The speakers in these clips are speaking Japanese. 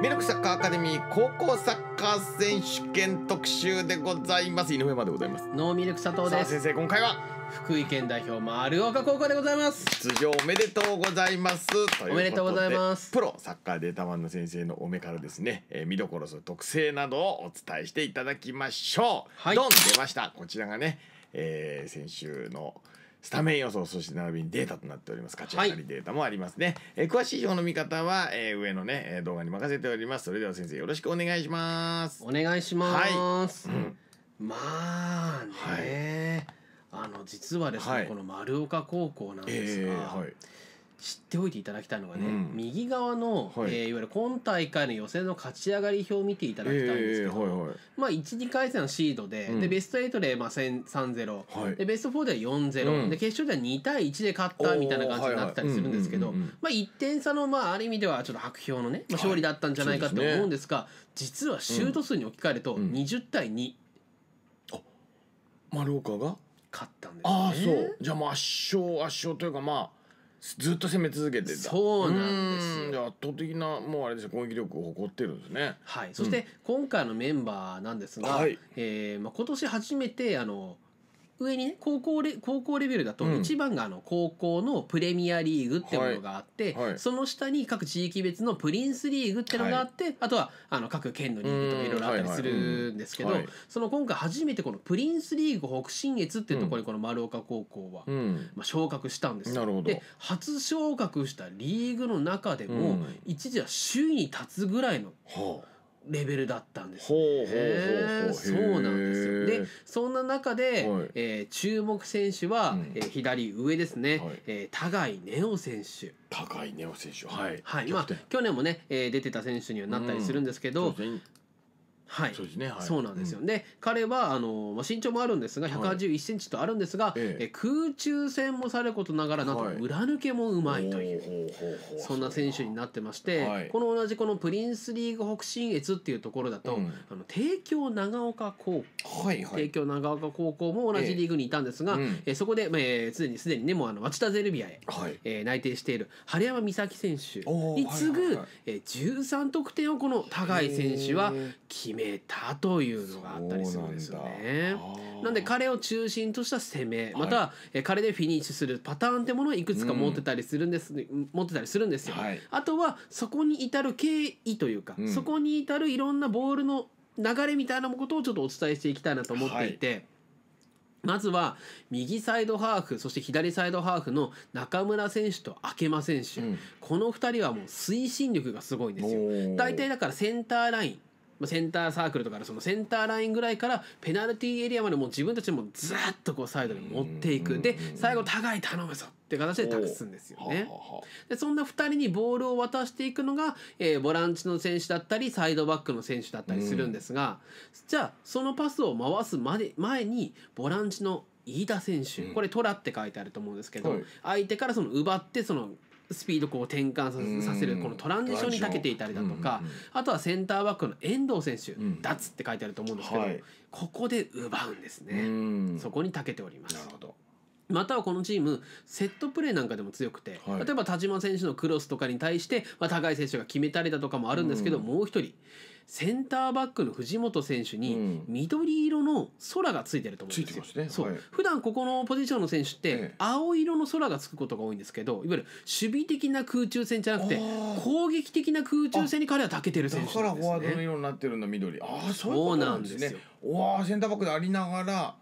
ミルクサッカーアカデミー高校サッカー選手権特集でございます井上までございますノーミルク佐藤です先生今回は福井県代表丸岡高校でございます出場おめでとうございますおめでとうございますプロサッカーデータマンの先生のお目からですね、えー、見どころその特性などをお伝えしていただきましょう、はい、ドン出ましたこちらがねえー、先週のスタメン予想、そして並びにデータとなっております。勝ち上がりデータもありますね。はい、えー、詳しい表の見方は、えー、上のね、動画に任せております。それでは先生、よろしくお願いします。お願いします。はい、うん、まあね、はい、あの、実はですね、この丸岡高校なんですが、えー、はい知っておいていただきたいのがね、うん、右側の、はいえー、いわゆる今大会の予選の勝ち上がり表を見ていただきたいんですけど、えーはいはい、まあ、1、2回戦のシードでうん、でベスト8で、まあ、3-0、はい、でベスト4では4-0、うん、で決勝では2対1で勝ったみたいな感じになったりするんですけど、まあ、1点差の、まあ、ある意味ではちょっと白氷のね、まあ、勝利だったんじゃないかと思うんですが、はいすね、実はシュート数に置き換えると20対2。あ丸岡が勝ったんです、ね、あそうじゃあまあ圧勝圧勝というかまあずっと攻め続けてたそうなんですよ圧倒的なもうあれです攻撃力を誇ってるんですねはいそして今回のメンバーなんですが、はい、えー、まあ、今年初めてあの上にね高校レ高校レベルだと一番があの高校のプレミアリーグってものがあって、はいはい、その下に各地域別のプリンスリーグってのがあって、はい、あとはあの各県のリーグとかいろいろあったりするんですけど、その今回初めてこのプリンスリーグ北信越っていうところにこの丸岡高校は、まあ、昇格したんですよ。ほどで初昇格したリーグの中でも一時は首位に立つぐらいの。はあレベルだったんです、ね、そうなんですよ。で、そんな中で、はい、えー、注目選手は、うん、えー、左上ですね。はい、えー、高井ネオ選手。高井ネオ選手、はい。はい、まあ去年もね、えー、出てた選手にはなったりするんですけど、うん、はい、そうですね、はい、そうなんですよ、うん、で彼はあの、まあ、身長もあるんですが1 8 1ンチとあるんですが、はい、え空中戦もさることながらなんと裏抜けもうまいという、はい、そんな選手になってまして、はい、この同じこのプリンスリーグ北信越っていうところだと、うん、あの帝京長岡高校、はいはい、帝京長岡高校も同じリーグにいたんですが、えーうん、そこで、えー、既にすでにねもうあの町田ゼルビアへ、はいえー、内定している春山美咲選手に次ぐ、はいはいはい、えー、13得点をこの高井選手は決めめたというのがあったりするんですよね。なんで彼を中心とした攻めまたは彼でフィニッシュするパターンってものをいくつか持ってたりするんです、うん、持ってたりするんですよ。はい、あとはそこに至る経緯というか、うん、そこに至るいろんなボールの流れみたいなことをちょっとお伝えしていきたいなと思っていて。はいまずは右サイドハーフそして左サイドハーフの中村選手と明間選手、うん、この2人はもう推進力がすごいんですよ大体だからセンターラインセンターサークルとかそのセンターラインぐらいからペナルティーエリアまでもう自分たちでもずっとこうサイドに持っていくで最後互い頼むぞって形で託すんですよね。でそんな2人にボールを渡していくのが、えボランチの選手だったりサイドバックの選手だったりするんですが、じゃあそのパスを回すまで前にボランチの飯田選手、これ「トラ」って書いてあると思うんですけど、相手からその奪ってそのスピードこう転換させるこのトランジションにたけていたりだとか、あとはセンターバックの遠藤選手、脱って書いてあると思うんですけど、ここで奪うんですね、そこにたけております。なるほどまたはこのチームセットプレーなんかでも強くて、はい、例えば田島選手のクロスとかに対して、まあ、高い選手が決めたりだとかもあるんですけど、うん、もう一人センターバックの藤本選手に緑色の空がついてると思うんですよ。すね、そう、はい、普段ここのポジションの選手って青色の空がつくことが多いんですけどいわゆる守備的な空中戦じゃなくて攻撃的な空中戦に彼はたけてる選手なんです、ね、だからフォワードの色になってるんだ緑ああそういうことなんですね。わセンターバックでありながら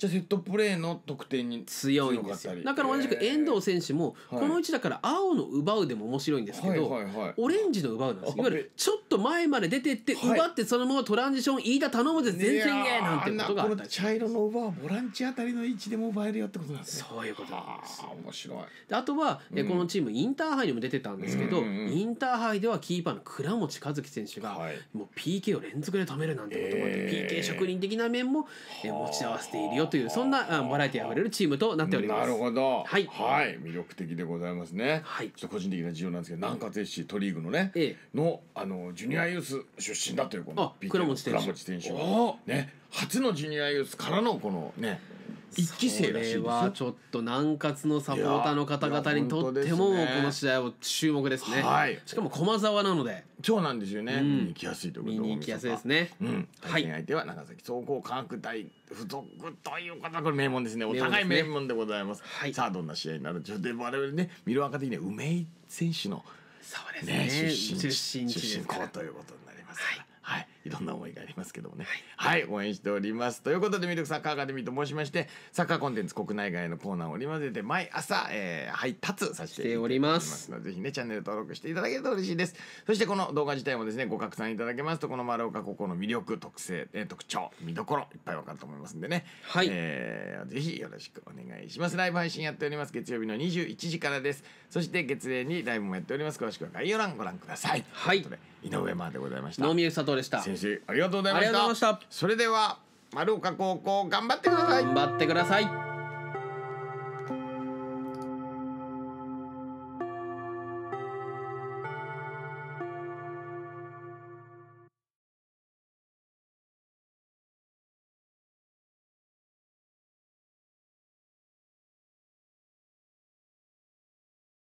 じゃセットプレーの得点に強いんですよだから同じく遠藤選手もこの位置だから青の奪うでも面白いんですけど、オレンジの奪うなんですいわゆるちょっと前まで出てって奪ってそのままトランジション飯田頼むぜ然線へなんてことがあった茶色の奪うボランチあたりの位置でも奪えるよってことなんですねそういうことなんです面白いあとは、うん、このチームインターハイにも出てたんですけど、インターハイではキーパーの倉持和樹選手が、もう PK を連続で止めるなんてこともあって、えー、PK 職人的な面も持ち合わせているよというそんなバラエティあふれるチームとなっております。なるほど、はい、はい、魅力的でございますね。はい、ちょっと個人的な事情なんですけど、南葛 FC トリーグのね、えのあのジュニアユース出身だというこの倉持選手、ね、初のジュニアユースからのこのね。一期生らしいですよはちょっと南葛のサポーターの方々にとってもこの試合を注目ですね、はいしかも駒沢なのでそうなんですよね、見に行きやすいとこ見に行きやすいですねうん、対戦相手は長崎総合科学大付属という方これ名門ですねお互い名門でございますはいさあどんな試合になるでしょうで我々ね見る若的には梅井選手の、そうですね出身出身校ということになりますから、はいいろんな思いがありますけどもね、はい、応援しておりますということでミルクサッカーアカデミーと申しましてサッカーコンテンツ国内外のコーナーを織り交ぜて毎朝、えー、配達させておりますのでぜひねチャンネル登録していただけると嬉しいですそしてこの動画自体もですねご拡散いただけますとこの丸岡高校の魅力特性、えー、特徴見どころいっぱいわかると思いますんでね、はいえー、ぜひよろしくお願いしますライブ配信やっております月曜日の21時からですそして月齢にライブもやっております詳しくは概要欄ご覧くださいはい井上真でございました野見佐藤でした研修ありがとうございましたそれでは丸岡高校頑張ってください頑張ってください